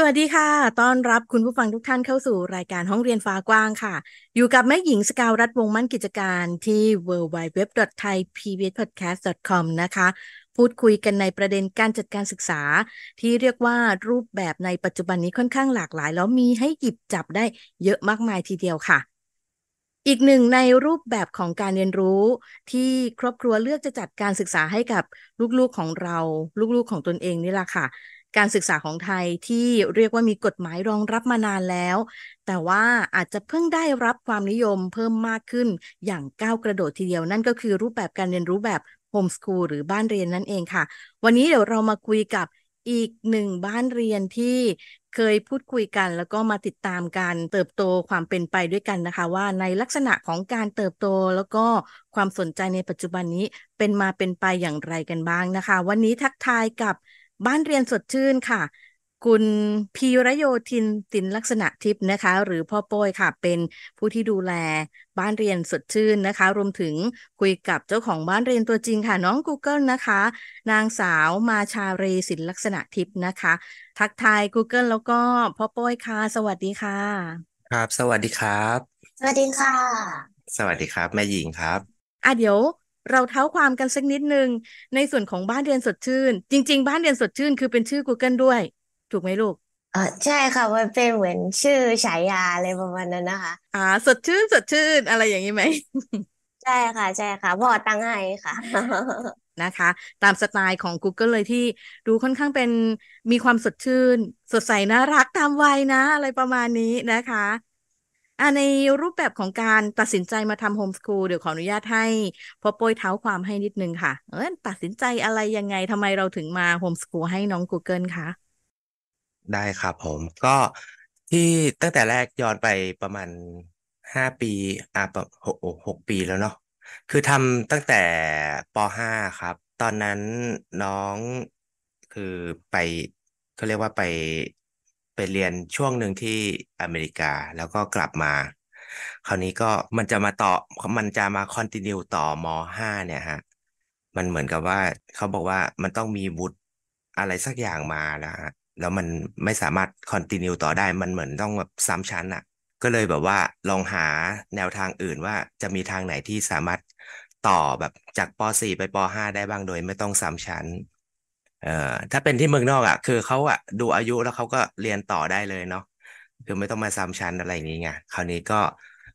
สวัสดีค่ะ ต้อนรับคุณผู้ฟังทุกท่านเข้าสู่รายการห้องเรียนฟ้ากว้างค่ะ อยู่กับแม่หญิงสกาวรัฐวงมั่นกิจการที่ www.thaipbspodcast.com นะคะ พูดคุยกันในประเด็นการจัดการศึกษา ที่เรียกว่ารูปแบบในปัจจุบันนี้ค่อนข้างหลากหลาย แล้วมีให้หยิบจับได้เยอะมากมายทีเดียวค่ะ อีกหนึ่งในรูปแบบของการเรียนรู้ ที่ครอบครัวเลือกจะจัดการศึกษาให้กับลูกๆของเราลูกๆของตนเองนี่แหละค่ะการศึกษาของไทยที่เรียกว่ามีกฎหมายรองรับมานานแล้ว แต่ว่าอาจจะเพิ่งได้รับความนิยมเพิ่มมากขึ้นอย่างก้าวกระโดดทีเดียวนั่นก็คือรูปแบบการเรียนรู้แบบโฮมสคูลหรือบ้านเรียนนั่นเองค่ะ วันนี้เดี๋ยวเรามาคุยกับอีกหนึ่งบ้านเรียนที่เคยพูดคุยกัน แล้วก็มาติดตามการเติบโตความเป็นไปด้วยกันนะคะ ว่าในลักษณะของการเติบโตแล้วก็ความสนใจในปัจจุบันนี้เป็นมาเป็นไปอย่างไรกันบ้างนะคะ วันนี้ทักทายกับบ้านเรียนสดชื่นค่ะ คุณพีระโยธินตินลักษณะทิพย์นะคะ หรือพ่อโป้ยค่ะ เป็นผู้ที่ดูแล บ้านเรียนสดชื่นนะคะ รวมถึงคุยกับเจ้าของบ้านเรียนตัวจริงค่ะ น้อง Google นะคะ นางสาวมาชาเรศินลักษณะทิพย์นะคะ ทักทาย Google แล้วก็พ่อโป้ยค่ะ สวัสดีค่ะ ครับ สวัสดีครับ สวัสดีค่ะ สวัสดีครับแม่หญิงครับอ่ะเดี๋ยวเราเท้าความกันสักนิดนึงในส่วนของบ้านเรียนสดชื่น จริงๆบ้านเรียนสดชื่น คือเป็นชื่อ Google ด้วย ถูกไหมลูกอออใช่ค่ะมันเป็นเหมือนชื่อฉายาอะไรประมาณนั้นนะคะ อ่า สดชื่นสดชื่นอะไรอย่างนี้ไหมใช่ค่ะใช่ค่ะพอตั้งให้ค่ะ นะคะ ตามสไตล์ของ Google เลยที่ดูค่อนข้างเป็นมีความสดชื่นสดใสน่ารักตามวัยนะ อะไรประมาณนี้นะคะอ่าในรูปแบบของการตัดสินใจมาทำโฮมสคูลเดี๋ยวขออนุญาตให้พอโป้ยเท้าความให้นิดนึงค่ะ เออตัดสินใจอะไรยังไงทำไมเราถึงมาโฮมสคูลให้น้อง Google คะ ได้ครับผม ก็ที่ตั้งแต่แรกย้อนไปประมาณห้าปีอ่าหกหกปีแล้วเนาะคือทำตั้งแต่ปห้าครับ ตอนนั้นน้องคือไปเขาเรียกว่าไปไปเรียนช่วงหนึ่งที่อเมริกาแล้วก็กลับมา คราวนี้ก็มันจะมาต่อ มันจะมาคอนติเนียต่อมห้าเนี่ยฮะมันเหมือนกับว่าเขาบอกว่ามันต้องมีวุฒิอะไรสักอย่างมาแล้วฮะแล้วมันไม่สามารถคอนติเนียต่อได้ มันเหมือนต้องแบบซ้ำชั้นอะ่ะ ก็เลยแบบว่าลองหาแนวทางอื่นว่าจะมีทางไหนที่สามารถต่อแบบจากป .4 ไปป .5 ได้บ้างโดยไม่ต้องซ้ำชั้นเอ่อถ้าเป็นที่เมืองนอกอ่ะ คือเขาอ่ะดูอายุแล้วเขาก็เรียนต่อได้เลยเนาะ คือไม่ต้องมาซ้ำชั้นอะไรนี้ไง คราวนี้ก็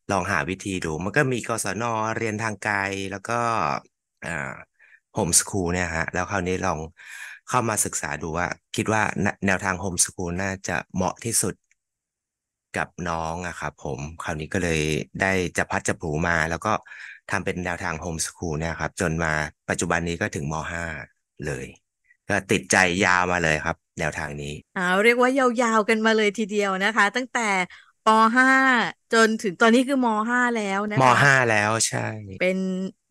ลองหาวิธีดู มันก็มีกศนเรียนทางไกลแล้วก็อ่าโฮมสคูลเนี่ยฮะ แล้วคราวนี้ลองเข้ามาศึกษาดูว่า คิดว่าแนวทางโฮมสคูลน่าจะเหมาะที่สุดกับน้องอะครับผม คราวนี้ก็เลยได้จับพัดจับผูมา แล้วก็ทำเป็นแนวทางโฮมสคูลเนี่ยครับ จนมาปัจจุบันนี้ก็ถึงม .5 เลย็ติดใจยาวมาเลยครับ แนวทางนี้อาเรียกว่ายาวๆกันมาเลยทีเดียวนะคะ ตั้งแต่ป .5 จนถึงตอนนี้คือม .5 แล้วนะะม .5 แล้วใช่ เป็น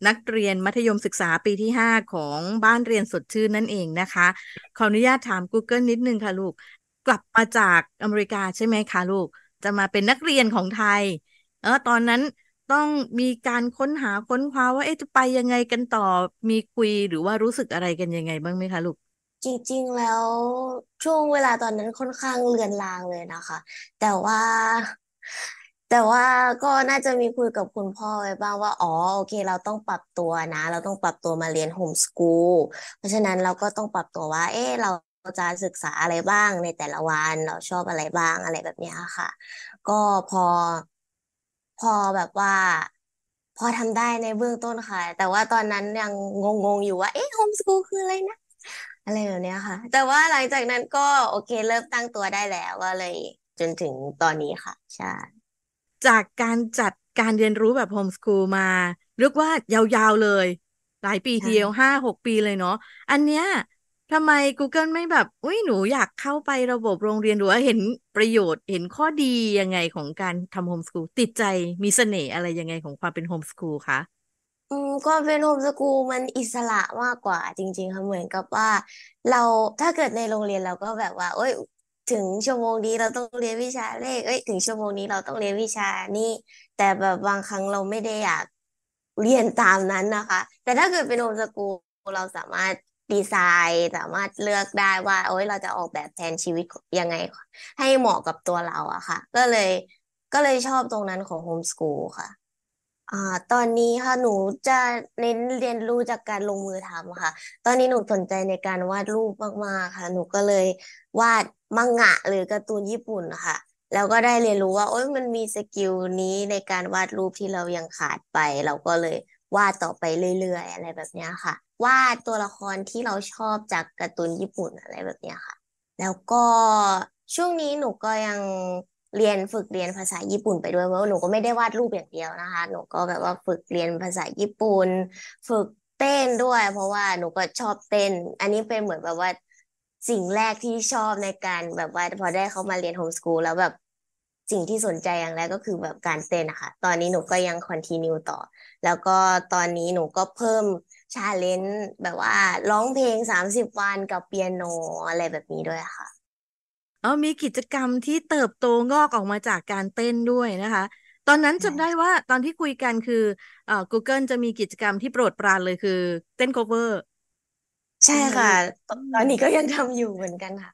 นักเรียนมัธยมศึกษาปีที่ 5 ของบ้านเรียนสดชื่นนั่นเองนะคะ ขออนุญาตถาม Google นิดนึงค่ะลูก กลับมาจากอเมริกาใช่ไหมคะลูก จะมาเป็นนักเรียนของไทยเออตอนนั้นต้องมีการค้นหาค้นคว้า ว่าเอ๊ะจะไปยังไงกันต่อมีคุยหรือว่ารู้สึกอะไรกันยังไงบ้างไหมคะลูกจริงๆ แล้วช่วงเวลาตอนนั้นค่อนข้างเลือนลางเลยนะคะ แต่ว่า แต่ว่าก็น่าจะมีคุยกับคุณพ่อไว้บ้างว่า อ๋อโอเค เราต้องปรับตัวนะเราต้องปรับตัวมาเรียนโฮมสกูลเพราะฉะนั้นเราก็ต้องปรับตัวว่า เอ๊ะเราจะศึกษาอะไรบ้างในแต่ละวัน เราชอบอะไรบ้างอะไรแบบนี้ค่ะ ก็พอพอแบบว่า พอทำได้ในเบื้องต้นค่ะ แต่ว่าตอนนั้นยังงงๆอยู่ว่า เอ๊ะโฮมสกูลคืออะไรนะอะไรแบบเนี้ยค่ะ แต่ว่าหลังจากนั้นก็โอเคเริ่มตั้งตัวได้แล้วก็เลยจนถึงตอนนี้ค่ะ ใช่ จากการจัดการเรียนรู้แบบโฮมสคูลมาเรียกว่ายาวๆเลย หลายปีทีเดียวห้าหกปีเลยเนาะ อันเนี้ยทำไม Google ไม่แบบอุ้ยหนูอยากเข้าไประบบโรงเรียนหรือว่าเห็นประโยชน์เห็นข้อดียังไงของการทำโฮมสกูลติดใจมีเสน่ห์อะไรยังไงของความเป็นโฮมสกูลคะอืมความเป็นโฮมสกูลมันอิสระมากกว่าจริงๆค่ะเหมือนกับว่า เราถ้าเกิดในโรงเรียนเราก็แบบว่าเอ้ย ถึงชั่วโมงนี้เราต้องเรียนวิชาเลขเอ้ยถึงชั่วโมงนี้เราต้องเรียนวิชานี่แต่แบบบางครั้งเราไม่ได้อยากเรียนตามนั้นนะคะ แต่ถ้าเกิดเป็นโฮมสกูลเราสามารถดีไซน์สามารถเลือกได้ว่าโอ้ยเราจะออกแบบแผนชีวิตยังไง ให้เหมาะกับตัวเราอะค่ะ ก็เลยก็เลยชอบตรงนั้นของโฮมสกูลค่ะอ่าตอนนี้ค่ะหนูจะเน้นเรียนรู้จากการลงมือทำค่ะ ตอนนี้หนูสนใจในการวาดรูปมากๆค่ะหนูก็เลย วาดมังงะหรือการ์ตูนญี่ปุ่นค่ะ แล้วก็ได้เรียนรู้ว่าโอ๊ยมันมีสกิลนี้ในการวาดรูปที่เรายังขาดไปเราก็เลยวาดต่อไปเรื่อย ๆ อะไรแบบนี้ค่ะ วาดตัวละครที่เราชอบจากการ์ตูนญี่ปุ่นอะไรแบบนี้ค่ะ แล้วก็ช่วงนี้หนูก็ยังเรียนฝึกเรียนภาษาญี่ปุ่นไปด้วยเพราะหนูก็ไม่ได้วาดรูปอย่างเดียวนะคะ หนูก็แบบว่าฝึกเรียนภาษาญี่ปุ่นฝึกเต้นด้วย เพราะว่าหนูก็ชอบเต้น อันนี้เป็นเหมือนแบบว่าสิ่งแรกที่ชอบในการแบบว่าพอได้เข้ามาเรียนโฮมสกูลแล้วแบบสิ่งที่สนใจอย่างแรกก็คือแบบการเต้นนะคะตอนนี้หนูก็ยังคอนติเนียต่อแล้วก็ตอนนี้หนูก็เพิ่มชาเลนจ์แบบว่าร้องเพลงสามสิบวันกับเปียโนอะไรแบบนี้ด้วยค่ะเอามีกิจกรรมที่เติบโตงอกออกมาจากการเต้นด้วยนะคะ ตอนนั้นจำได้ว่าตอนที่คุยกันคือเอ่อ Google จะมีกิจกรรมที่โปรดปรานเลยคือเต้นโคเวอร์ใช่ค่ะ ตอนนี้ก็ยังทำอยู่เหมือนกันค่ะ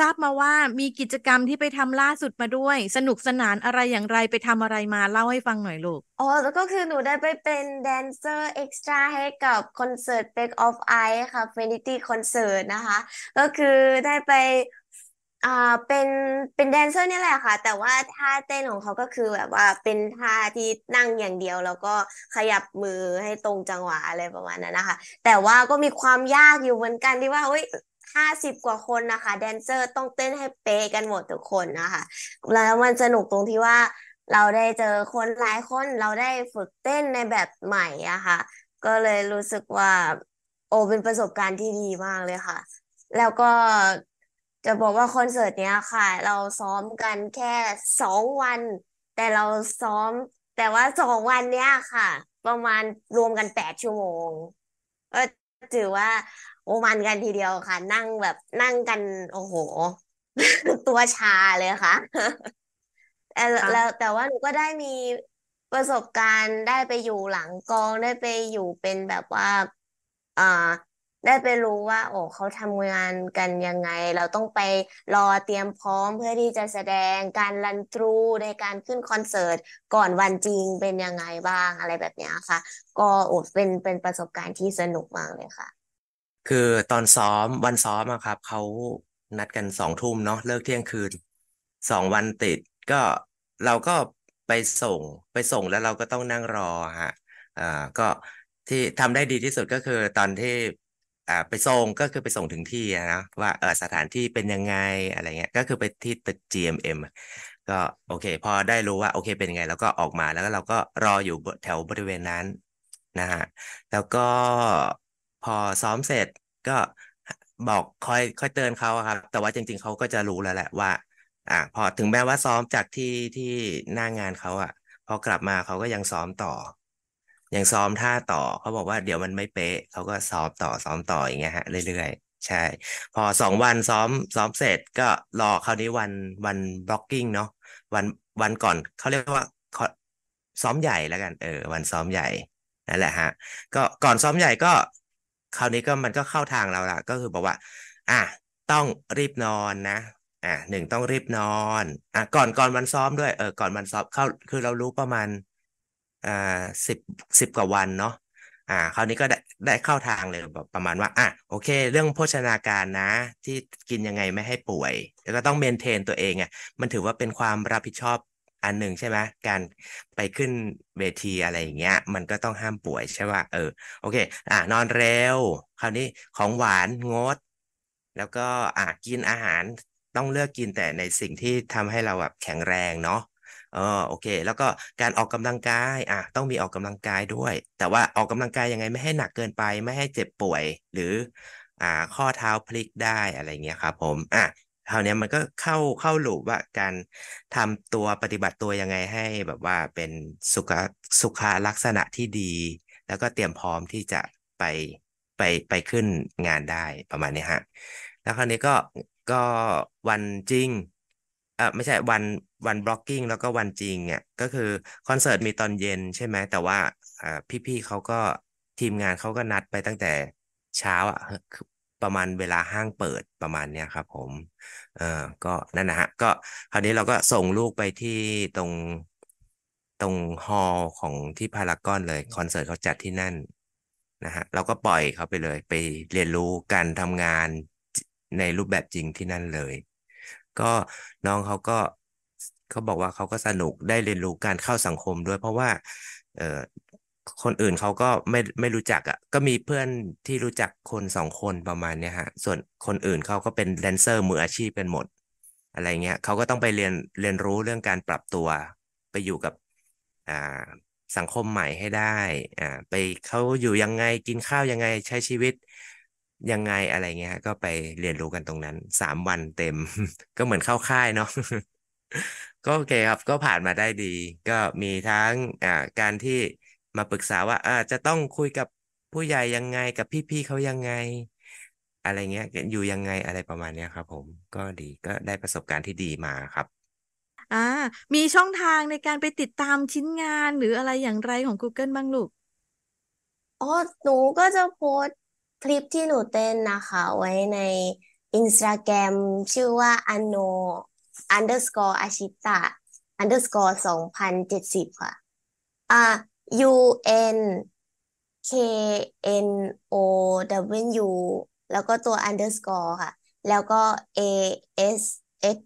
ทราบมาว่ามีกิจกรรมที่ไปทำล่าสุดมาด้วย สนุกสนานอะไรอย่างไรไปทำอะไรมาเล่าให้ฟังหน่อยลูก อ๋อแล้วก็คือหนูได้ไปเป็นแดนเซอร์เอ็กซ์ตร้าให้กับคอนเสิร์ต b a c k of e y e ค่ะ Infinity Concert นะคะ ก็คือได้ไปอ่าเป็นเป็นแดนเซอร์นี่แหละค่ะ แต่ว่าท่าเต้นของเขาก็คือแบบว่าเป็นท่าที่นั่งอย่างเดียวแล้วก็ขยับมือให้ตรงจังหวะอะไรประมาณนั้นนะคะ แต่ว่าก็มีความยากอยู่เหมือนกันที่ว่าเฮ้ยห้าสิบกว่าคนนะคะแดนเซอร์ต้องเต้นให้เป๊ะกันหมดทุกคนนะคะแล้วมันสนุกตรงที่ว่า เราได้เจอคนหลายคนเราได้ฝึกเต้นในแบบใหม่อะค่ะ ก็เลยรู้สึกว่าโอเป็นประสบการณ์ที่ดีมากเลยค่ะ แล้วก็จะบอกว่าคอนเสิร์ตเนี้ยค่ะ เราซ้อมกันแค่สองวัน แต่เราซ้อมแต่ว่าสองวันเนี้ยค่ะ ประมาณรวมกันแปดชั่วโมงก็ถือว่าโอมันกันทีเดียวค่ะ นั่งแบบนั่งกัน โอ้โห ตัวชาเลยค่ะ แต่ค่ะแล้วแต่ว่าหนูก็ได้มีประสบการณ์ได้ไปอยู่หลังกองได้ไปอยู่เป็นแบบว่า อ่าได้ไปรู้ว่าโอ้เขาทำงานกันยังไง เราต้องไปรอเตรียมพร้อม เพื่อที่จะแสดงการรันทรูในการขึ้นคอนเสิร์ตก่อนวันจริงเป็นยังไงบ้างอะไรแบบนี้ค่ะ ก็โอ้เป็นเป็นประสบการณ์ที่สนุกมากเลยค่ะ คือตอนซ้อมวันซ้อมอะครับเขานัดกันสองทุ่มเนาะเลิกเที่ยงคืนสองวันติด ก็เราก็ไปส่งไปส่งแล้วเราก็ต้องนั่งรอฮะอ่าก็ที่ทำได้ดีที่สุดก็คือ ตอนที่อ่าไปส่งก็คือไปส่งถึงที่นะว่าเออสถานที่เป็นยังไงอะไรเงี้ย ก็คือไปที่ตึก GMM ก็โอเค พอได้รู้ว่าโอเคเป็นยังไง แล้วก็ออกมาแล้วก็เราก็รออยู่แถวบริเวณนั้นนะฮะแล้วก็พอซ้อมเสร็จก็บอกคอยคอยเตือนเขาครับแต่ว่าจริงๆเขาก็จะรู้แล้วแหละว่าอ่าพอถึงแม้ว่าซ้อมจากที่ที่หน้างานเขาอะพอกลับมาเขาก็ยังซ้อมต่ออย่างซ้อมท่าต่อเขาบอกว่าเดี๋ยวมันไม่เป๊ะเขาก็ซ้อมต่อซ้อมต่ออย่างเงี้ยฮะเรื่อยๆใช่พอสองวันซ้อมซ้อมเสร็จก็รอคราวนี้วันวันบล็อกกิ้งเนาะวันวันก่อนเขาเรียกว่าซ้อมใหญ่แล้วกัน เออวันซ้อมใหญ่นั่นแหละฮะ ก็ก่อนซ้อมใหญ่ก็ คราวนี้ก็มันก็เข้าทางเราละก็คือบอกว่า อ่ะต้องรีบนอนนะอ่ะหนึ่งต้องรีบนอนอ่ะก่อนก่อนวันซ้อมด้วยเออก่อนวันซ้อมเข้าคือเรารู้ประมาณอ่าสิบสิบกว่าวันเนาะอ่าคราวนี้ก็ได้ได้เข้าทางเลยแบบประมาณว่าอ่ะโอเค เรื่องโภชนาการนะที่กินยังไงไม่ให้ป่วยแล้วก็ต้องเมนเทนตัวเองอ่ะมันถือว่าเป็นความรับผิดชอบอันหนึ่งใช่ไหมการไปขึ้นเวทีอะไรอย่างเงี้ย มันก็ต้องห้ามป่วย ใช่ป่ะเออ โอเคอ่ะนอนเร็ว คราวนี้ของหวานงด แล้วก็อ่ะกินอาหารต้องเลือกกินแต่ในสิ่งที่ทำให้เราแบบแข็งแรงเนาะอ๋อโอเค แล้วก็การออกกำลังกายอ่ะต้องมีออกกำลังกายด้วย แต่ว่าออกกำลังกายยังไงไม่ให้หนักเกินไปไม่ให้เจ็บป่วย หรืออ่าข้อเท้าพลิกได้อะไรเงี้ยครับผมอ่ะคราวนี้มันก็เข้าเข้าหลูมว่าการทำตัวปฏิบัติตัวยังไงให้แบบว่าเป็นสุขสุขลักษณะที่ดี แล้วก็เตรียมพร้อมที่จะไปไปไปขึ้นงานได้ประมาณนี้ฮะแล้วคราวนี้ก็ก็วันจริงเออไม่ใช่วันวันบล็อกกิ้งแล้วก็วันจริง เนี่ยก็คือคอนเสิร์ตมีตอนเย็นใช่ไหมแต่ว่าพี่ๆเขาก็ทีมงานเขาก็นัดไปตั้งแต่เช้าอ่ะประมาณเวลาห้างเปิดประมาณเนี้ยครับผมเออก็นั่นนะฮะก็คราวนี้เราก็ส่งลูกไปที่ตรงตรงฮอลล์ของที่พารากอนเลยคอนเสิร์ตเขาจัดที่นั่นนะฮะเราก็ปล่อยเขาไปเลยไปเรียนรู้การทำงานในรูปแบบจริงที่นั่นเลย ก็น้องเขาก็เขาบอกว่าเขาก็สนุกได้เรียนรู้การเข้าสังคมด้วยเพราะว่า เออคนอื่นเขาก็ไม่ไม่รู้จักอะ่ะก็มีเพื่อนที่รู้จักคนสองคนประมาณเนี้ยฮะ ส่วนคนอื่นเขาก็เป็นแดนเซอร์มืออาชีพเป็นหมด อะไรเงี้ยเขาก็ต้องไปเรียนเรียนรู้เรื่องการปรับตัว ไปอยู่กับอ่าสังคมใหม่ให้ได้อ่าไปเขาอยู่ยังไงกินข้าวยังไงใช้ชีวิตยังไงอะไรเงี้ย ก็ไปเรียนรู้กันตรงนั้นสามวันเต็มก็เหมือนเข้าค่ายเนาะก็โอเคครับก็ผ่านมาได้ดี ก็มีทั้งอ่าการที่มาปรึกษาว่าอ่า จะต้องคุยกับผู้ใหญ่ยังไง กับพี่ๆเขายังไง อะไรเงี้ยอยู่ยังไงอะไรประมาณเนี้ยครับผมก็ดีก็ได้ประสบการณ์ที่ดีมาครับอ่ามีช่องทางในการไปติดตามชิ้นงานหรืออะไรอย่างไรของ Google บ้างลูกอ๋อหนูก็จะโพสคลิปที่หนูเต้นนะคะ ไว้ในอินสตาแกรมชื่อว่าอโน underscore อาชิตะ underscore สองพันเจ็ดสิบค่ะอ่า U N K N O W แล้วก็ตัว underscore ค่ะ แล้วก็ A S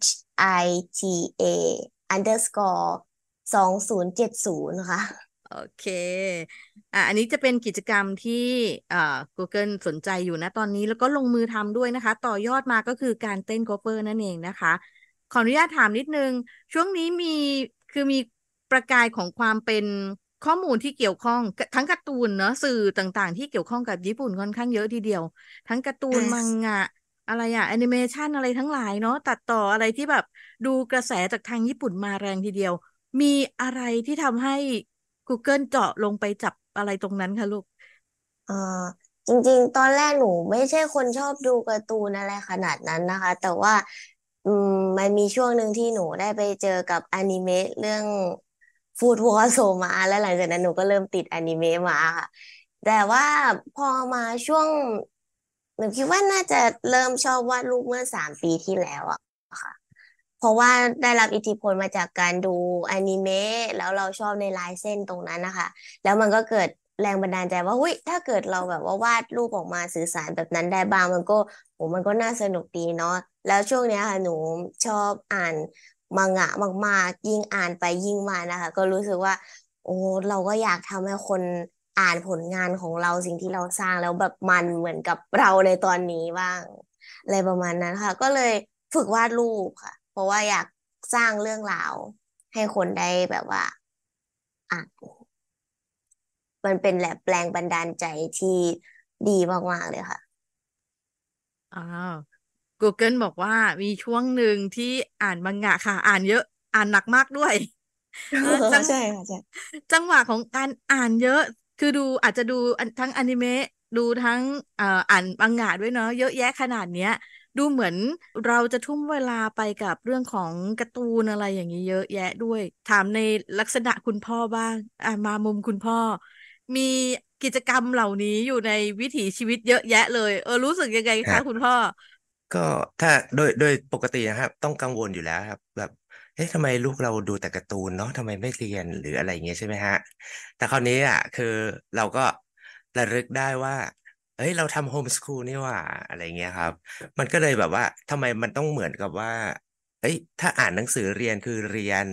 H I T A underscore สองศูนย์เจ็ดศูนย์ค่ะโอเค อ่าอันนี้จะเป็นกิจกรรมที่อ่า Google สนใจอยู่นะตอนนี้แล้วก็ลงมือทำด้วยนะคะ ต่อยอดมาก็คือการเต้นโคเปอร์นั่นเองนะคะขออนุญาตถาม นิดนึง ช่วงนี้มีคือมีประกายของความเป็นข้อมูลที่เกี่ยวข้อง ทั้งการ์ตูนเนาะสื่อต่างๆ ที่เกี่ยวข้องกับญี่ปุ่นค่อนข้างเยอะทีเดียวทั้งการ์ตูนมังงะ อะไรอะแอนิเมชันอะไรทั้งหลายเนาะตัดต่ออะไรที่แบบดูกระแสจากทางญี่ปุ่นมาแรงทีเดียว มีอะไรที่ทำให้ Google เจาะลงไปจับอะไรตรงนั้นคะลูกเออจริง ๆ ตอนแรกหนู ไม่ใช่คนชอบดูการ์ตูนอะไรขนาดนั้นนะคะ แต่ว่าอืมมันมีช่วงหนึ่งที่หนูได้ไปเจอกับอนิเมะเรื่องฟูดวอร์โซมา แล้วหลังจากนั้นหนูก็เริ่มติดอนิเมะมาค่ะแต่ว่าพอมาช่วงหนูคิดว่าน่าจะเริ่มชอบวาดรูปเมื่อสามปีที่แล้วอะค่ะเพราะว่าได้รับอิทธิพลมาจากการดูอนิเมะแล้วเราชอบในลายเส้นตรงนั้นนะคะ แล้วมันก็เกิดแรงบันดาลใจว่าเฮ้ยถ้าเกิดเราแบบว่าวาดรูปออกมาสื่อสารแบบนั้นได้บ้างมันก็โหมันก็น่าสนุกดีเนาะแล้วช่วงเนี้ยค่ะหนูชอบอ่านมังงะมากๆยิ่งอ่านไปยิ่งมานะคะ ก็รู้สึกว่า โอ้เราก็อยากทำให้คนอ่านผลงานของเราสิ่งที่เราสร้างแล้วแบบมันเหมือนกับเราในตอนนี้บ้างอะไรประมาณนั้นค่ะ ก็เลยฝึกวาดรูปค่ะ เพราะว่าอยากสร้างเรื่องราวให้คนได้แบบว่า อ่านมันเป็นแหละแปลงบันดาลใจที่ดีมากๆเลยค่ะ อ้าว Google บอกว่ามีช่วงหนึ่งที่อ่านบังงะค่ะ อ่านเยอะ อ่านหนักมากด้วยเออจังใช่ค่ะใช่จังหวะของการอ่านเยอะ คือดูอาจจะดูทั้งอนิเมะ ดูทั้งอ่อ่านบังงะด้วยเนาะ เยอะแยะขนาดเนี้ย ดูเหมือนเราจะทุ่มเวลาไปกับเรื่องของการ์ตูนอะไรอย่างนี้เยอะแยะด้วย ถามในลักษณะคุณพ่อบ้าง อ่ามามุมคุณพ่อมีกิจกรรมเหล่านี้อยู่ในวิถีชีวิตเยอะแยะเลยเออรู้สึกยังไงคะคุณพ่อ ก็ถ้าโดยโดยปกตินะครับ ต้องกังวลอยู่แล้วครับ แบบเอ๊ะทำไมลูกเราดูแต่การ์ตูนเนาะทำไมไม่เรียนหรืออะไรเงี้ยใช่ไหมฮะ แต่คราวนี้อ่ะคือเราก็ระลึกได้ว่า เอ้ยเราทำโฮมสคูลนี่ว่า อะไรเงี้ยครับ มันก็เลยแบบว่าทำไมมันต้องเหมือนกับว่าเอ้ย ถ้าอ่านหนังสือเรียนคือเรียน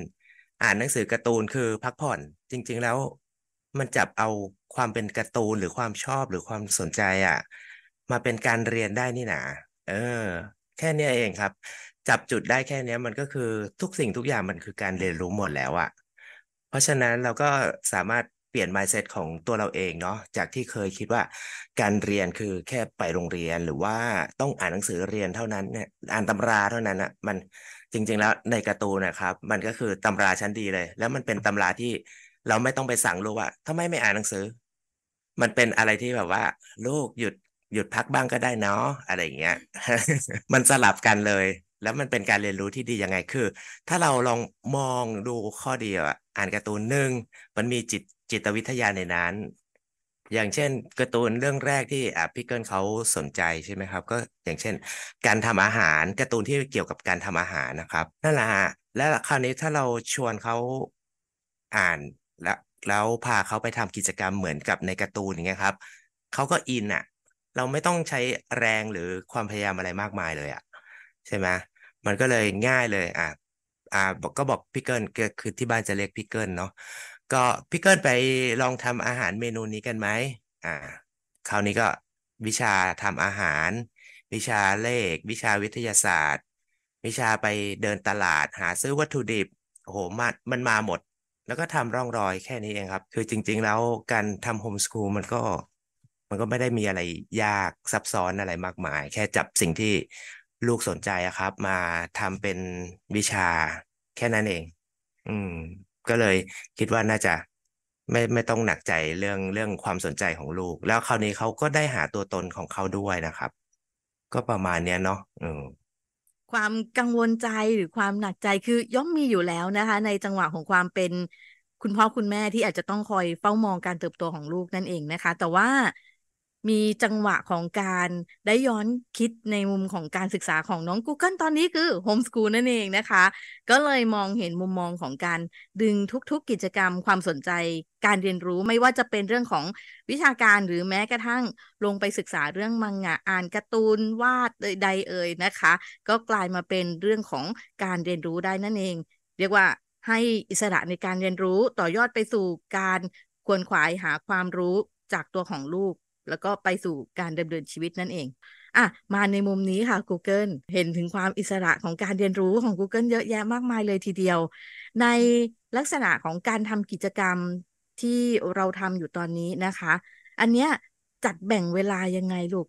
อ่านหนังสือการ์ตูนคือพักผ่อนจริง ๆ แล้วมันจับเอาความเป็นการ์ตูนหรือความชอบหรือความสนใจอะ่ะ มาเป็นการเรียนได้นี่นา เออ แค่นี้เองครับ จับจุดได้แค่นี้มันก็คือทุกสิ่งทุกอย่างมันคือการเรียนรู้หมดแล้วอะ่ะเพราะฉะนั้นเราก็สามารถเปลี่ยน mindset ของตัวเราเองเนาะจากที่เคยคิดว่า การเรียนคือแค่ไปโรงเรียนหรือว่าต้องอ่านหนังสือเรียนเท่านั้นเนี่ยอ่านตำราเท่านั้นอะ่ะ มันจริงๆแล้วในการ์ตูนนะครับ มันก็คือตำราชั้นดีเลย แล้วมันเป็นตำราที่เราไม่ต้องไปสั่งลูกว่าทำไมไม่อ่านหนังสือ มันเป็นอะไรที่แบบว่า ลูกหยุดหยุดพักบ้างก็ได้เนาะอะไรอย่างเงี้ย มันสลับกันเลย แล้วมันเป็นการเรียนรู้ที่ดียังไงคือ ถ้าเราลองมองดูข้อดีอ่ะอ่านการ์ตูนหนึ่งมันมีจิตจิตวิทยาในนั้น อย่างเช่นการ์ตูนเรื่องแรกที่พี่เกิลเขาสนใจ ใช่ไหมครับ ก็อย่างเช่น การทำอาหารการ์ตูนที่เกี่ยวกับการทำอาหารนะครับนั่นแหละฮะและคราวนี้ถ้าเราชวนเขาอ่านแล้วแล้วพาเขาไปทำกิจกรรมเหมือนกับในการ์ตูนอย่างเงี้ยครับ เขาก็อินอะ่ะ เราไม่ต้องใช้แรงหรือความพยายามอะไรมากมายเลยอะ่ะใช่ไหมมันก็เลยง่ายเลยอ่ะอ่าก็บอกพี่เกิลก็คือที่บ้านจะเรียกพี่เกิลเนาะ ก็พี่เกิลไปลองทำอาหารเมนูนี้กันไหมอ่าคราวนี้ก็วิชาทำอาหาร วิชาเลข วิชาวิทยาศาสตร์ วิชาไปเดินตลาดหา ซื้อวัตถุดิบโอ้โหมันมันมาหมดแล้วก็ทำร่องรอยแค่นี้เองครับ คือจริงๆแล้วการทำโฮมสคูลมันก็ มันก็ไม่ได้มีอะไรยากซับซ้อนอะไรมากมาย แค่จับสิ่งที่ลูกสนใจครับ มาทำเป็นวิชาแค่นั้นเอง อืม ก็เลยคิดว่าน่าจะไม่ไม่ต้องหนักใจเรื่องเรื่องความสนใจของลูก แล้วคราวนี้เขาก็ได้หาตัวตนของเขาด้วยนะครับ ก็ประมาณเนี้ยเนาะอืมความกังวลใจหรือความหนักใจคือย่อมมีอยู่แล้วนะคะ ในจังหวะของความเป็น คุณพ่อคุณแม่ที่อาจจะต้องคอยเฝ้ามองการเติบโตของลูกนั่นเองนะคะ แต่ว่ามีจังหวะของการได้ย้อนคิดในมุมของการศึกษาของน้อง Google ตอนนี้คือโฮมสกูลนั่นเองนะคะ ก็เลยมองเห็นมุมมองของการดึงทุกๆกิจกรรมความสนใจ การเรียนรู้ไม่ว่าจะเป็นเรื่องของวิชาการหรือแม้กระทั่ง ลงไปศึกษาเรื่องมังงะอ่านการ์ตูนวาดใดเอ่ยนะคะ ก็กลายมาเป็นเรื่องของการเรียนรู้ได้นั่นเองเรียกว่าให้อิสระในการเรียนรู้ต่อยอดไปสู่การควรขวายหาความรู้จากตัวของลูกแล้วก็ไปสู่การดำเนินชีวิตนั่นเอง อ่ะ มาในมุมนี้ค่ะ Google เห็นถึงความอิสระของการเรียนรู้ของ Google เยอะแยะมากมายเลยทีเดียว ในลักษณะของการทำกิจกรรมที่เราทำอยู่ตอนนี้นะคะ อันเนี้ยจัดแบ่งเวลายังไงลูก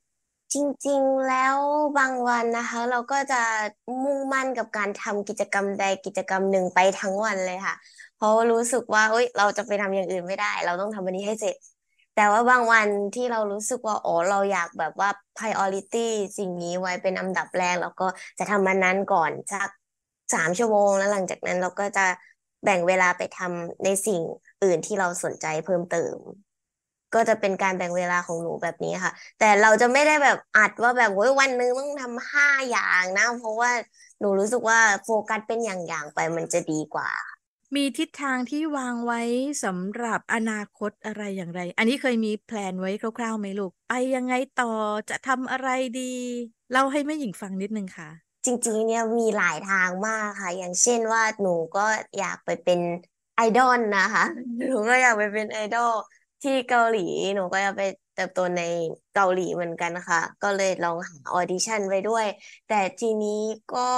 จริงๆแล้วบางวันนะคะ เราก็จะมุ่งมั่นกับการทำกิจกรรมใดกิจกรรมหนึ่งไปทั้งวันเลยค่ะ เพราะรู้สึกว่าเอ้ยเราจะไปทำอย่างอื่นไม่ได้ เราต้องทำวันนี้ให้เสร็จแต่ว่าบางวันที่เรารู้สึกว่าอ๋อ เราอยากแบบว่า priority สิ่งนี้ไว้เป็นอันดับแรก แล้วก็จะทำมันนั้นก่อนสักสามชั่วโมง แล้วหลังจากนั้นเราก็จะแบ่งเวลาไปทำในสิ่งอื่นที่เราสนใจเพิ่มเติม ก็จะเป็นการแบ่งเวลาของหนูแบบนี้ค่ะ แต่เราจะไม่ได้แบบอัดว่าแบบโอ้ยวันนึงต้องทำห้าอย่างนะ เพราะว่าหนูรู้สึกว่าโฟกัสเป็นอย่างๆไปมันจะดีกว่ามีทิศทางที่วางไว้สำหรับอนาคตอะไรอย่างไร อันนี้เคยมีแพลนไว้คร่าวๆไหมลูก ไปยังไงต่อ จะทำอะไรดีเล่าให้แม่หญิงฟังนิดนึงค่ะ จริงๆเนี่ยมีหลายทางมากค่ะ อย่างเช่นว่าหนูก็อยากไปเป็นไอดอลนะคะ หนูก็อยากไปเป็นไอดอลที่เกาหลี หนูก็อยากไปเติบโตในเกาหลีเหมือนกันค่ะก็เลยลองหาออดิชั่นไปด้วย แต่ทีนี้ก็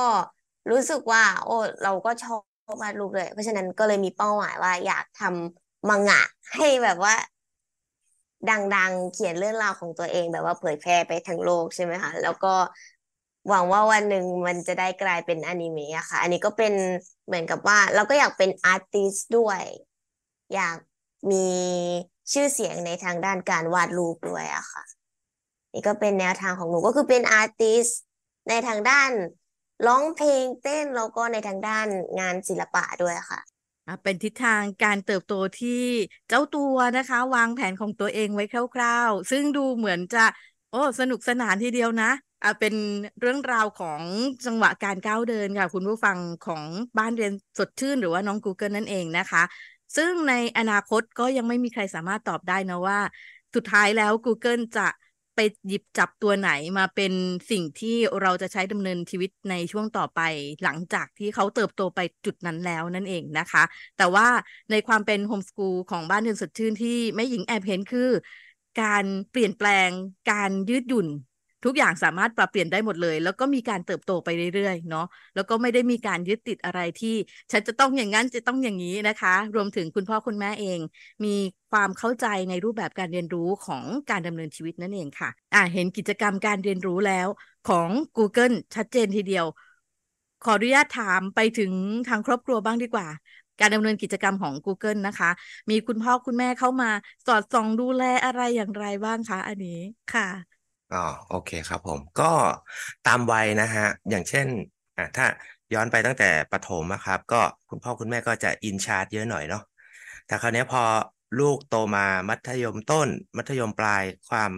รู้สึกว่าโอ้เราก็ชอบวาดรูปเลยเพราะฉะนั้นก็เลยมีเป้าหมายว่า อยากทำมังงะ ให้แบบว่า ดังๆเขียนเรื่องราวของตัวเองแบบว่าเผยแพร่ไปทั้งโลกใช่ไหมคะแล้วก็หวังว่าวันหนึ่งมันจะได้กลายเป็นอนิเมะค่ะ อันนี้ก็เป็นเหมือนกับว่า เราก็อยากเป็นอาร์ติสด้วยอยากมีชื่อเสียงในทางด้านการวาดรูปด้วยอะค่ะนี่ก็เป็นแนวทางของหนูก็คือเป็นอาร์ติสในทางด้านร้องเพลงเต้นแล้วก็ในทางด้านงานศิลปะด้วยค่ะ เป็นทิศทางการเติบโตที่เจ้าตัวนะคะ วางแผนของตัวเองไว้คร่าว ๆ ซึ่งดูเหมือนจะ โอ้ สนุกสนานทีเดียวนะอ่ะเป็นเรื่องราวของจังหวะการก้าวเดินค่ะ คุณผู้ฟังของบ้านเรียนสดชื่นหรือว่าน้อง Google นั่นเองนะคะ ซึ่งในอนาคตก็ยังไม่มีใครสามารถตอบได้นะว่า สุดท้ายแล้ว Google จะไปหยิบจับตัวไหนมาเป็นสิ่งที่เราจะใช้ดำเนินชีวิตในช่วงต่อไป หลังจากที่เขาเติบโตไปจุดนั้นแล้วนั่นเองนะคะ แต่ว่าในความเป็นโฮมสกูลของบ้านเรือนสดชื่นที่แม่หญิงแอบเห็นคือ การเปลี่ยนแปลงการยืดหยุ่นทุกอย่างสามารถปรับเปลี่ยนได้หมดเลย แล้วก็มีการเติบโตไปเรื่อยๆเนาะแล้วก็ไม่ได้มีการยึดติดอะไรที่ ฉันจะต้องอย่างนั้นจะต้องอย่างนี้นะคะ รวมถึงคุณพ่อ คุณแม่เอง มีความเข้าใจในรูปแบบการเรียนรู้ของการดำเนินชีวิตนั่นเองค่ะ อ่าเห็นกิจกรรมการเรียนรู้แล้วของ Google ชัดเจนทีเดียว ขออนุญาตถามไปถึงทางครอบครัวบ้างดีกว่า การดำเนินกิจกรรมของ Google นะคะ มีคุณพ่อคุณแม่เข้ามา สอดส่องดูแลอะไรอย่างไรบ้างคะอันนี้ค่ะอ๋อโอเคครับผมก็ตามวัยนะฮะอย่างเช่นอ่ะถ้าย้อนไปตั้งแต่ประถมนะครับ ก็คุณพ่อคุณแม่ก็จะอินชาร์ตเยอะหน่อยเนาะแต่คราวนี้พอลูกโตมามัธยมต้น มัธยมปลายความ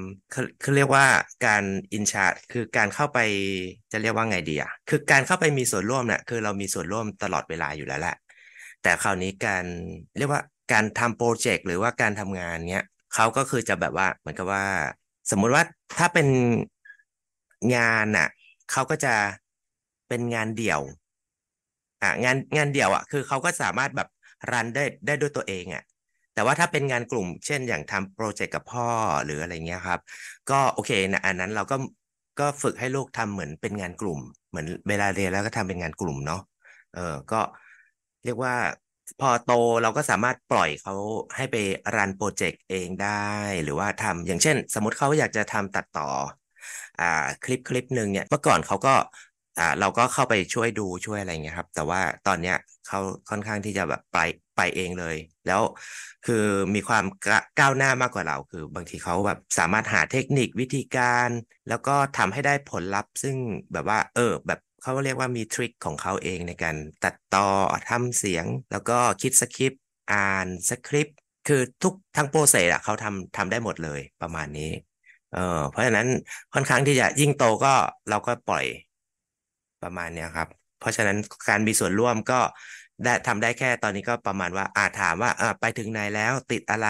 คือเรียกว่าการอินชาร์ตคือการเข้าไปจะเรียกว่าไงดีอะคือการเข้าไปมีส่วนร่วมเนี่ยคือเรามีส่วนร่วมตลอดเวลาอยู่แล้วแหละแต่คราวนี้การเรียกว่าการทำโปรเจกต์หรือว่าการทำงานเนี้ยเขาก็คือจะแบบว่าเหมือนกับว่าสมมุติว่าถ้าเป็นงานอ่ะเขาก็จะเป็นงานเดี่ยว อ่ะ งานงานเดี่ยวอ่ะคือเขาก็สามารถแบบรันได้ได้ด้วยตัวเองอ่ะ แต่ว่าถ้าเป็นงานกลุ่ม เช่น อย่างทำโปรเจกต์กับพ่อ หรืออะไรเงี้ยครับ ก็โอเคนะอันนั้นเราก็ก็ฝึกให้ลูกทำเหมือนเป็นงานกลุ่ม เหมือนเวลาเรียนแล้วก็ทำเป็นงานกลุ่มเนาะเออก็เรียกว่าพอโตเราก็สามารถปล่อยเขาให้ไปรันโปรเจกต์เองได้ หรือว่าทำอย่างเช่น สมมติเขาอยากจะทำตัดต่ออ่าคลิปคลิปหนึ่งเนี่ย เมื่อก่อนเขาก็อ่าเราก็เข้าไปช่วยดูช่วยอะไรเงี้ยครับ แต่ว่าตอนเนี้ยเขาค่อนข้างที่จะแบบไปไปเองเลย แล้วคือมีความก้าวหน้ามากกว่าเราคือบางทีเขาแบบสามารถหาเทคนิควิธีการ แล้วก็ทำให้ได้ผลลัพธ์ซึ่งแบบว่าเออแบบเขาเรียกว่ามีทริคของเขาเองในการตัดต่อทำเสียง แล้วก็คิดสคริปต์อ่านสคริปต์คือทุกทั้งโปรเซสอะเขาทำทำได้หมดเลยประมาณนี้ เออเพราะฉะนั้นค่อนข้างที่จะยิ่งโตก็เราก็ปล่อย ประมาณนี้ครับ เพราะฉะนั้นการมีส่วนร่วมก็ได้ทำได้แค่ตอนนี้ก็ประมาณว่าอาถามว่าอไปถึงไหนแล้วติดอะไร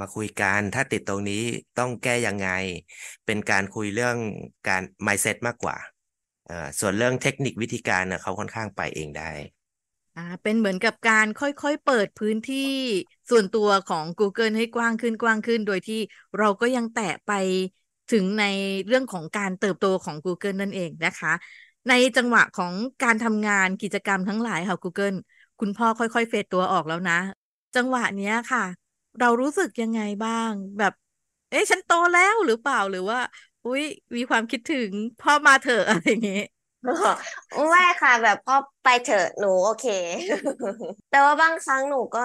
มาคุยกันถ้าติดตรงนี้ต้องแก้ยังไง เป็นการคุยเรื่องการ mindset มากกว่าอ่าส่วนเรื่องเทคนิควิธีการเนี่ยเขาค่อนข้างไปเองได้ อ่าเป็นเหมือนกับการค่อยๆเปิดพื้นที่ส่วนตัวของ Google ให้กว้างขึ้นกว้างขึ้น โดยที่เราก็ยังแตะไปถึงในเรื่องของการเติบโตของ Google นั่นเองนะคะ ในจังหวะของการทำงานกิจกรรมทั้งหลายค่ะ Google คุณพ่อค่อย ๆเฟดตัวออกแล้วนะจังหวะเนี้ยค่ะ เรารู้สึกยังไงบ้าง แบบ เอ๊ะฉันโตแล้วหรือเปล่าหรือว่าอุ๊ยมีความคิดถึงพ่อมาเถอะอะไรอย่างงี้ไม่ค่ะ แบบพ่อไปเถอะหนู โอเค แต่ว่าบางครั้งหนูก็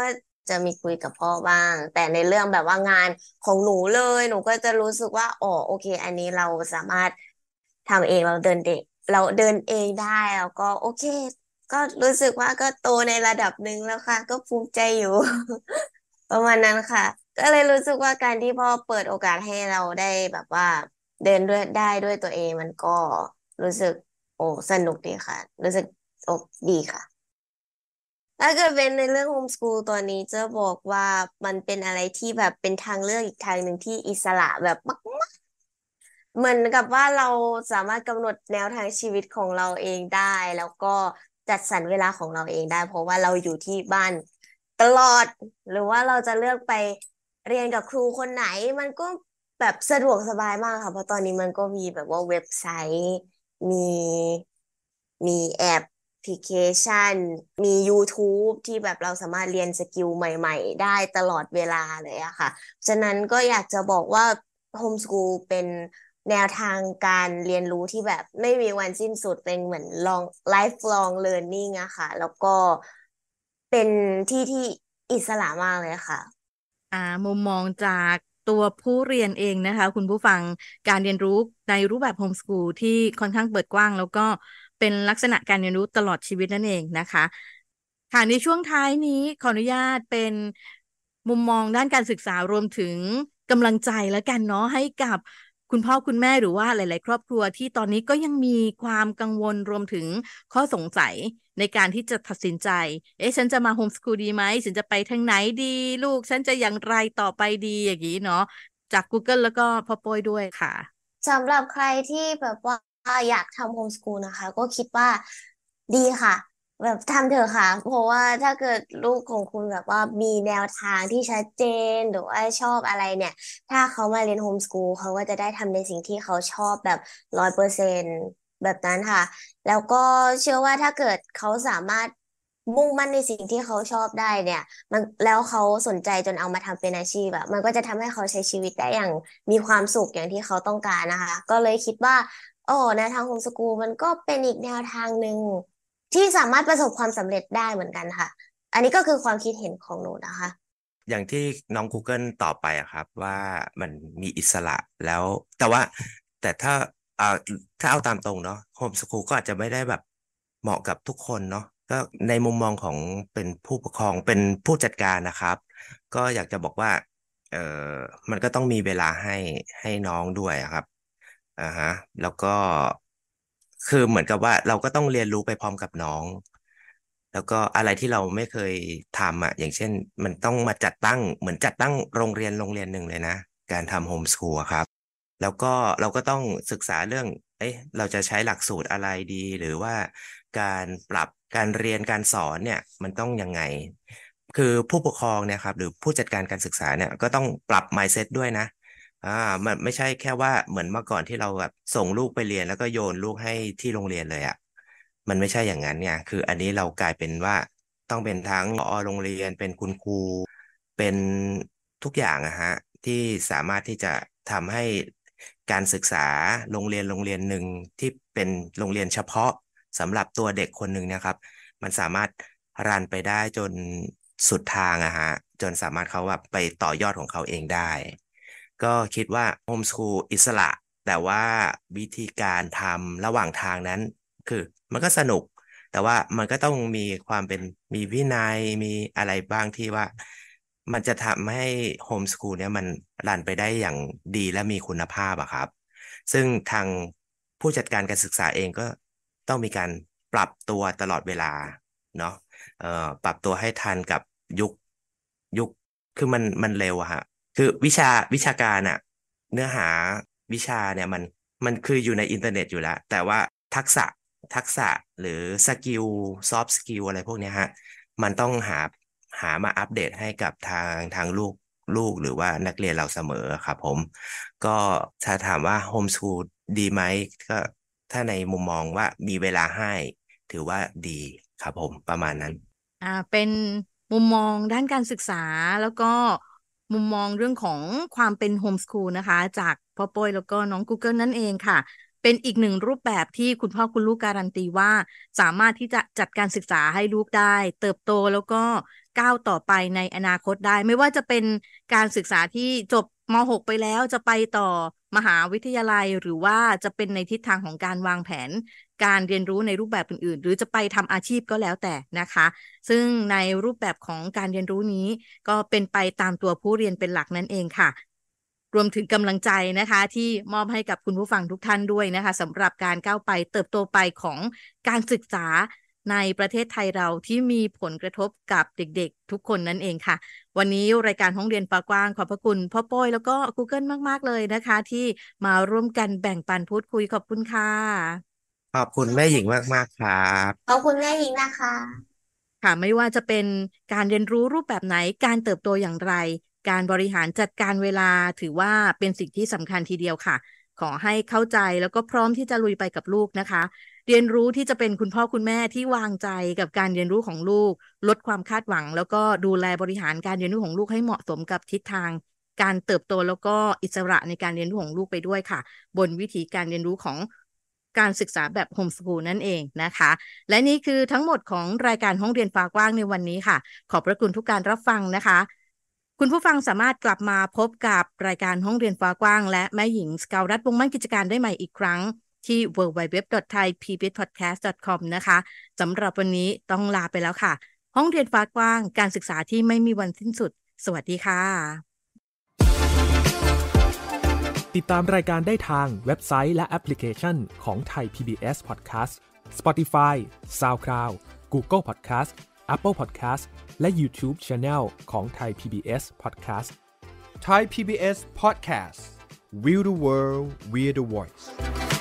จะมีคุยกับพ่อบ้าง แต่ในเรื่องแบบว่างานของหนูเลย หนูก็จะรู้สึกว่าอ๋อโอเค อันนี้เราสามารถทำเองเราเดินเด็กเราเดินเองได้แล้วก็โอเค ก็รู้สึกว่าก็โตในระดับหนึ่งแล้วค่ะ ก็ภูมิใจอยู่ ประมาณนั้นค่ะ ก็เลยรู้สึกว่าการที่พ่อเปิดโอกาสให้เราได้แบบว่าเดินด้วยได้ด้วยตัวเองมันก็รู้สึก โอ้สนุกดีค่ะ รู้สึกอบดีค่ะถ้าเกิดเป็นในเรื่องโฮมสกูลตัวนี้จะบอกว่ามันเป็นอะไรที่แบบเป็นทางเลือกอีกทางหนึ่งที่อิสระแบบมากๆเหมือนกับว่าเราสามารถกำหนดแนวทางชีวิตของเราเองได้ แล้วก็จัดสรรเวลาของเราเองได้เพราะว่าเราอยู่ที่บ้านตลอดหรือว่าเราจะเลือกไปเรียนกับครูคนไหนมันก็แบบสะดวกสบายมากค่ะเพราะตอนนี้มันก็มีแบบว่าเว็บไซต์มีมีแอปพลิเคชันมี YouTube ที่แบบเราสามารถเรียนสกิลใหม่ ๆ ได้ตลอดเวลาเลยอะค่ะฉะนั้นก็อยากจะบอกว่าโฮมสกูลเป็นแนวทางการเรียนรู้ที่แบบไม่มีวันสิ้นสุดเป็นเหมือนลองไลฟ์ลองเรียนนิ่งอะค่ะ แล้วก็เป็นที่ที่อิสระมากเลยค่ะ อ่ามุมมองจากตัวผู้เรียนเองนะคะ คุณผู้ฟังการเรียนรู้ในรูปแบบโฮมสกูลที่ค่อนข้างเปิดกว้าง แล้วก็เป็นลักษณะการเรียนรู้ตลอดชีวิตนั่นเองนะคะ ค่ะ ในช่วงท้ายนี้ขออนุญาตเป็นมุมมองด้านการศึกษารวมถึงกำลังใจและกันเนาะให้กับคุณพ่อคุณแม่หรือว่าหลายๆครอบครัวที่ตอนนี้ก็ยังมีความกังวลรวมถึงข้อสงสัยในการที่จะตัดสินใจ เอ๊ะ ฉันจะมาโฮมสกูลดีไหมฉันจะไปทางไหนดีลูก ฉันจะอย่างไรต่อไปดีอย่างนี้เนาะจาก Google แล้วก็พ่อป้ยด้วยค่ะสำหรับใครที่แบบว่าอยากทำโฮมสกูลนะคะ ก็คิดว่าดีค่ะแบบทำเถอะค่ะ เพราะว่าถ้าเกิดลูกของคุณแบบว่า มีแนวทางที่ชัดเจนหรือว่าชอบอะไรเนี่ย ถ้าเขามาเรียนโฮมสกูลเขาก็จะได้ทำในสิ่งที่เขาชอบแบบร้อยเปอร์เซนต์แบบนั้นค่ะ แล้วก็เชื่อว่าถ้าเกิดเขาสามารถมุ่งมั่นในสิ่งที่เขาชอบได้เนี่ย มันแล้วเขาสนใจจนเอามาทำเป็นอาชีพอะมันก็จะทำให้เขาใช้ชีวิตได้อย่างมีความสุขอย่างที่เขาต้องการนะคะ ก็เลยคิดว่าโอ้แนวทางโฮมสกูลมันก็เป็นอีกแนวทางหนึ่งที่สามารถประสบความสำเร็จได้เหมือนกันค่ะ อันนี้ก็คือความคิดเห็นของหนูนะคะ อย่างที่น้อง Google ต่อไปอะครับ ว่ามันมีอิสระแล้ว แต่ว่าแต่ถ้าเอาถ้าเอาตามตรงเนาะโฮมสกูลก็อาจจะไม่ได้แบบเหมาะกับทุกคนเนาะก็ในมุมมองของเป็นผู้ปกครองเป็นผู้จัดการนะครับ ก็อยากจะบอกว่าเออมันก็ต้องมีเวลาให้ให้น้องด้วยครับอ่าฮะแล้วก็คือเหมือนกับว่าเราก็ต้องเรียนรู้ไปพร้อมกับน้อง แล้วก็อะไรที่เราไม่เคยทำอ่ะ อย่างเช่นมันต้องมาจัดตั้งเหมือนจัดตั้งโรงเรียนโรงเรียนหนึ่งเลยนะการทำโฮมสคูลครับ แล้วก็เราก็ต้องศึกษาเรื่องเอ๊ะเราจะใช้หลักสูตรอะไรดี หรือว่า การปรับการเรียนการสอนเนี่ย มันต้องยังไง คือผู้ปกครองเนี่ยครับ หรือผู้จัดการการศึกษาเนี่ยก็ต้องปรับ mindset ด้วยนะอ่ามันไม่ใช่แค่ว่าเหมือนเมื่อก่อนที่เราแบบส่งลูกไปเรียน แล้วก็โยนลูกให้ที่โรงเรียนเลยอะ่ะมันไม่ใช่อย่างนั้นเนี่ยคืออันนี้เรากลายเป็นว่าต้องเป็นทั้งผอโรงเรียนเป็นคุณครูเป็นทุกอย่างอะฮะที่สามารถที่จะทำให้การศึกษาโรงเรียนโรงเรียนหนึ่งที่เป็นโรงเรียนเฉพาะสำหรับตัวเด็กคนหนึ่งนะครับ มันสามารถรันไปได้จนสุดทางอะฮะจนสามารถเขาแบบไปต่อยอดของเขาเองได้ก็คิดว่าโฮมสคูลอิสระ แต่ว่าวิธีการทำระหว่างทางนั้น คือมันก็สนุก แต่ว่ามันก็ต้องมีความเป็นมีวินยัยมีอะไรบ้างที่ว่ามันจะทำให้โฮมสคูลเนี่ยมันรันไปได้อย่างดีและมีคุณภาพอะครับ ซึ่งทางผู้จัดการการศึกษาเองก็ต้องมีการปรับตัวตลอดเวลาเนาะปรับตัวให้ทันกับยุคยุคคือมันมันเร็วอะฮะคือวิชาวิชาการอะเนื้อหาวิชาเนี่ยมันมันคืออยู่ในอินเทอร์เน็ตอยู่แล้ว แต่ว่าทักษะทักษะหรือสกิลซอฟต์สกิลอะไรพวกนี้ฮะมันต้องหาหามาอัปเดตให้กับทางทางลูกลูกหรือว่านักเรียนเราเสมอครับผม ก็ถ้าถามว่าโฮมสกูลดีไหมก็ ถ้าในมุมมองว่ามีเวลาให้ถือว่าดีครับผมประมาณนั้นอ่าเป็นมุมมองด้านการศึกษาแล้วก็มุมมองเรื่องของความเป็นโฮมสคูลนะคะ จากพ่อป้ยแล้วก็น้อง Google นั่นเองค่ะ เป็นอีกหนึ่งรูปแบบที่คุณพ่อคุณลูกการันตีว่า สามารถที่จะจัดการศึกษาให้ลูกได้ เติบโตแล้วก็ก้าวต่อไปในอนาคตได้ ไม่ว่าจะเป็นการศึกษาที่จบม .6 ไปแล้วจะไปต่อมหาวิทยาลัยหรือว่าจะเป็นในทิศทางของการวางแผน การเรียนรู้ในรูปแบบอื่นๆ หรือจะไปทำอาชีพก็แล้วแต่นะคะ ซึ่งในรูปแบบของการเรียนรู้นี้ ก็เป็นไปตามตัวผู้เรียนเป็นหลักนั่นเองค่ะ รวมถึงกำลังใจนะคะ ที่มอบให้กับคุณผู้ฟังทุกท่านด้วยนะคะสำหรับการก้าวไปเติบโตไปของการศึกษาในประเทศไทยเราที่มีผลกระทบกับเด็กๆทุกคนนั่นเองค่ะ วันนี้รายการห้องเรียนปากว้างขอบพระคุณพ่อป้อยแล้วก็ Google มากๆเลยนะคะ ที่มาร่วมกันแบ่งปันพูดคุยขอบคุณค่ะขอบคุณแม่หญิงมากๆครับขอบคุณแม่หญิงนะคะ ค่ะ ไม่ว่าจะเป็นการเรียนรู้รูปแบบไหน การเติบโตอย่างไร การบริหารจัดการเวลา ถือว่าเป็นสิ่งที่สำคัญทีเดียวค่ะ ขอให้เข้าใจแล้วก็พร้อมที่จะลุยไปกับลูกนะคะเรียนรู้ที่จะเป็นคุณพ่อคุณแม่ที่วางใจกับการเรียนรู้ของลูก ลดความคาดหวัง แล้วก็ดูแลบริหารการเรียนรู้ของลูกให้เหมาะสมกับทิศทาง การเติบโตแล้วก็อิสระในการเรียนรู้ของลูกไปด้วยค่ะ บนวิธีการเรียนรู้ของการศึกษาแบบโฮมสกูลนั่นเองนะคะ และนี่คือทั้งหมดของรายการห้องเรียนฟ้ากว้างในวันนี้ค่ะ ขอบพระคุณทุกการรับฟังนะคะ คุณผู้ฟังสามารถกลับมาพบกับรายการห้องเรียนฟ้ากว้าง และแม่หญิงสกาวรัฐวงมั่นกิจการได้ใหม่อีกครั้งที่ www.thaipbspodcast.com นะคะสำหรับวันนี้ต้องลาไปแล้วค่ะ ห้องเรียนฟ้ากว้างการศึกษาที่ไม่มีวันสิ้นสุด สวัสดีค่ะ ติดตามรายการได้ทางเว็บไซต์และแอปพลิเคชันของ Thai PBS Podcast Spotify SoundCloud Google Podcast Apple Podcast และ YouTube Channel ของ Thai PBS Podcast Thai PBS Podcast We the World We the Voice